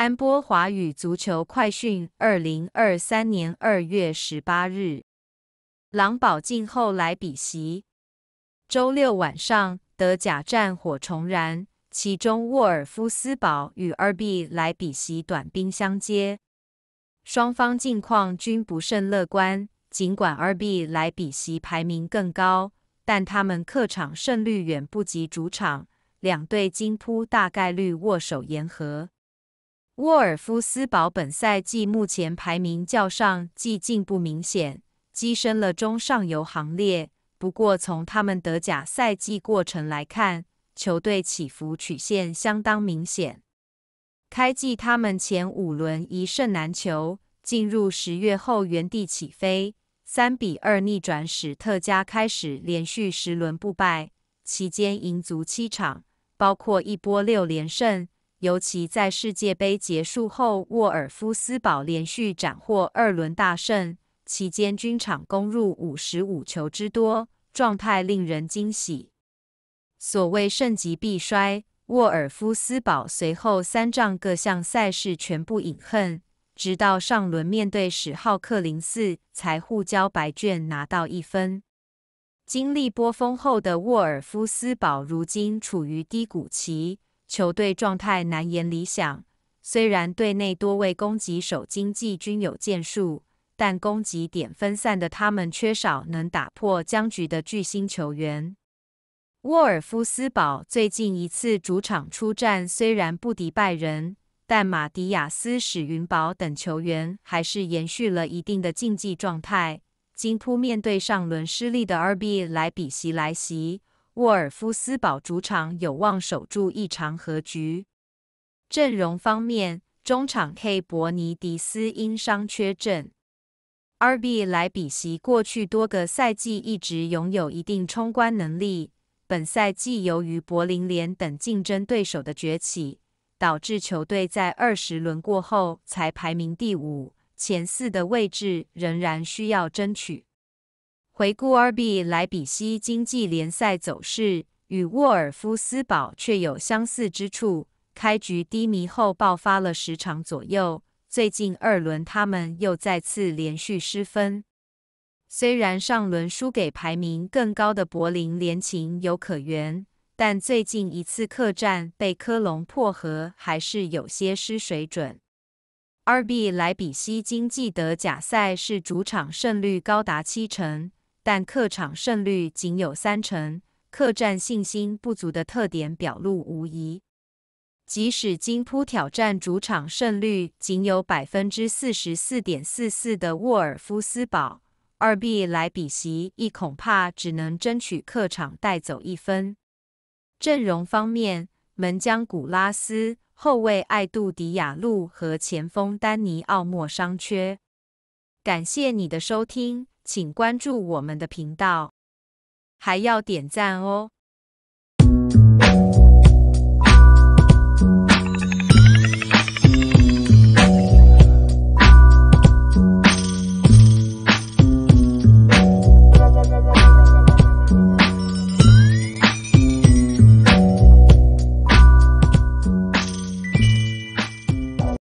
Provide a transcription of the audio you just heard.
安波华语足球快讯，二零二三年二月十八日，狼堡进后来比席。周六晚上，德甲战火重燃，其中沃尔夫斯堡与二 B 莱比锡短兵相接，双方近况均不甚乐观。尽管二 B 莱比锡排名更高，但他们客场胜率远不及主场，两队今扑大概率握手言和。沃尔夫斯堡本赛季目前排名较上季进步明显，跻身了中上游行列。不过，从他们德甲赛季过程来看，球队起伏曲线相当明显。开季他们前五轮一胜难求，进入十月后原地起飞，三比二逆转史特加开始连续十轮不败，期间赢足七场，包括一波六连胜。尤其在世界杯结束后，沃尔夫斯堡连续斩获二轮大胜，期间均场攻入五十五球之多，状态令人惊喜。所谓盛极必衰，沃尔夫斯堡随后三仗各项赛事全部饮恨，直到上轮面对史浩克林斯才互交白卷拿到一分。经历波峰后的沃尔夫斯堡，如今处于低谷期。球队状态难言理想，虽然队内多位攻击手经济均有建树，但攻击点分散的他们缺少能打破僵局的巨星球员。沃尔夫斯堡最近一次主场出战虽然不敌拜仁，但马迪亚斯、史云堡等球员还是延续了一定的竞技状态。金扑面对上轮失利的 RB 莱比锡来袭。沃尔夫斯堡主场有望守住一场和局。阵容方面，中场 K· 伯尼迪斯因伤缺阵。RB 莱比锡过去多个赛季一直拥有一定冲关能力，本赛季由于柏林联等竞争对手的崛起，导致球队在二十轮过后才排名第五，前四的位置仍然需要争取。回顾 RB 莱比锡经济联赛走势，与沃尔夫斯堡却有相似之处。开局低迷后爆发了十场左右，最近二轮他们又再次连续失分。虽然上轮输给排名更高的柏林联情有可原，但最近一次客战被科隆破和还是有些失水准。RB 莱比锡经济德甲赛是主场胜率高达七成。但客场胜率仅有三成，客战信心不足的特点表露无遗。即使金扑挑战主场胜率仅有百分之四十四点四四的沃尔夫斯堡，二 B 莱比锡亦恐怕只能争取客场带走一分。阵容方面，门将古拉斯、后卫艾杜迪亚路和前锋丹尼奥莫商缺。感谢你的收听。请关注我们的频道，还要点赞哦！